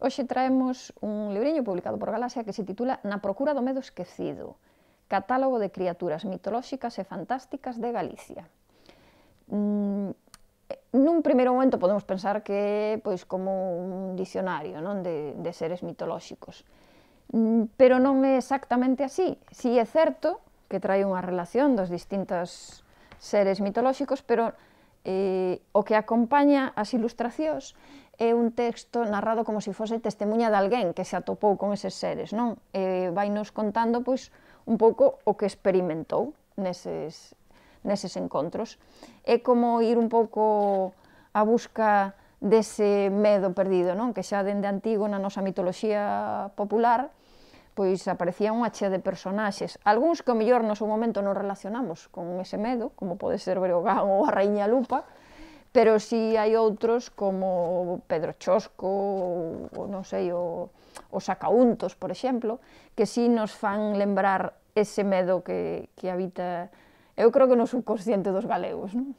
Hoxe traemos un libriño publicado por Galaxia que se titula Na procura do medo esquecido, catálogo de criaturas mitolóxicas e fantásticas de Galicia. Mm, eh, nun primeiro momento podemos pensar que é pois, como un dicionario non de, de seres mitolóxicos, mm, pero non é exactamente así. Si é certo que trae unha relación dos distintos seres mitolóxicos, pero eh, o que acompaña as ilustracións é un texto narrado como se fose testemunha de alguén que se atopou con eses seres, non? Eh, vai nos contando pois un pouco o que experimentou neses, neses encontros. É como ir un pouco a busca dese medo perdido, non? Que xa dende antigo na nosa mitoloxía popular pois aparecía unha chea de personaxes, algúns que o mellor no seu momento non relacionamos con ese medo, como pode ser Berogán ou a Raíña Lupa, pero si sí hai outros como Pedro Chosco ou non sei, o, o Sacauntos, por exemplo, que si sí nos fan lembrar ese medo que, que habita, eu creo que no subconsciente dos galegos, non?